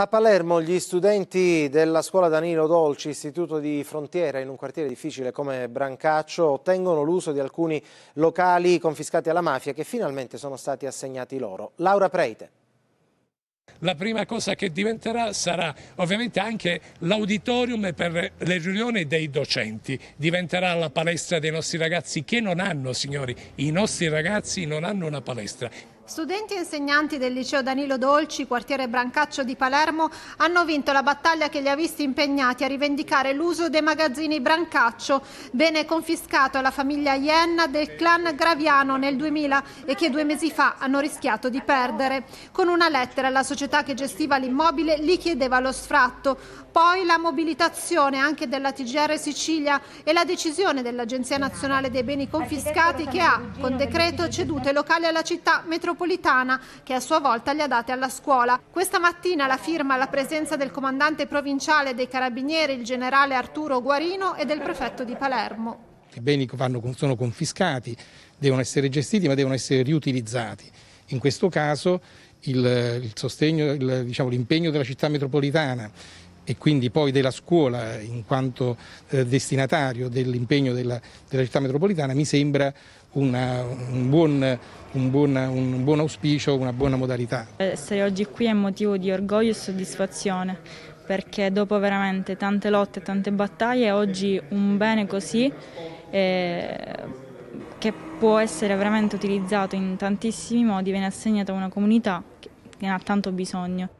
A Palermo gli studenti della scuola Danilo Dolci, istituto di frontiera in un quartiere difficile come Brancaccio, ottengono l'uso di alcuni locali confiscati alla mafia che finalmente sono stati assegnati loro. Laura Preite. La prima cosa che diventerà sarà ovviamente anche l'auditorium per le riunioni dei docenti, diventerà la palestra dei nostri ragazzi che non hanno, signori, i nostri ragazzi non hanno una palestra. Studenti e insegnanti del liceo Danilo Dolci, quartiere Brancaccio di Palermo, hanno vinto la battaglia che li ha visti impegnati a rivendicare l'uso dei magazzini Brancaccio, bene confiscato alla famiglia Ienna del clan Graviano nel 2000 e che due mesi fa hanno rischiato di perdere. Con una lettera la società che gestiva l'immobile li chiedeva lo sfratto, poi la mobilitazione anche della TGR Sicilia e la decisione dell'Agenzia Nazionale dei Beni Confiscati che ha, con decreto, ceduto i locali alla città metropolitana metropolitana che a sua volta li ha date alla scuola. Questa mattina la firma alla presenza del comandante provinciale dei Carabinieri, il generale Arturo Guarino e del prefetto di Palermo. I beni vanno, sono confiscati, devono essere gestiti ma devono essere riutilizzati. In questo caso il, il sostegno, diciamo, l'impegno diciamo, della città metropolitana e quindi poi della scuola in quanto eh, destinatario dell'impegno della, della, città metropolitana mi sembra una, un, buon, un, buon, un, buon, auspicio, una buona modalità. Essere oggi qui è motivo di orgoglio e soddisfazione perché dopo veramente tante lotte e tante battaglie oggi un bene così eh, che può essere veramente utilizzato in tantissimi modi viene assegnato a una comunità che ne ha tanto bisogno.